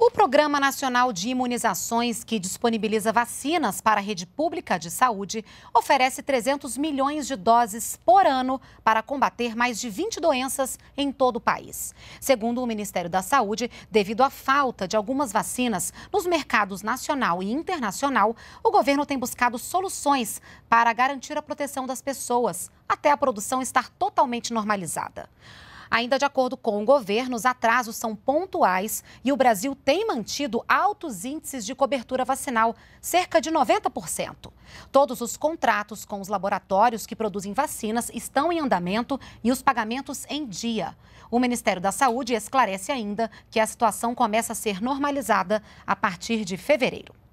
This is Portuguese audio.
O Programa Nacional de Imunizações, que disponibiliza vacinas para a rede pública de saúde, oferece 300 milhões de doses por ano para combater mais de 20 doenças em todo o país. Segundo o Ministério da Saúde, devido à falta de algumas vacinas nos mercados nacional e internacional, o governo tem buscado soluções para garantir a proteção das pessoas até a produção estar totalmente normalizada. Ainda de acordo com o governo, os atrasos são pontuais e o Brasil tem mantido altos índices de cobertura vacinal, cerca de 90%. Todos os contratos com os laboratórios que produzem vacinas estão em andamento e os pagamentos em dia. O Ministério da Saúde esclarece ainda que a situação começa a ser normalizada a partir de fevereiro.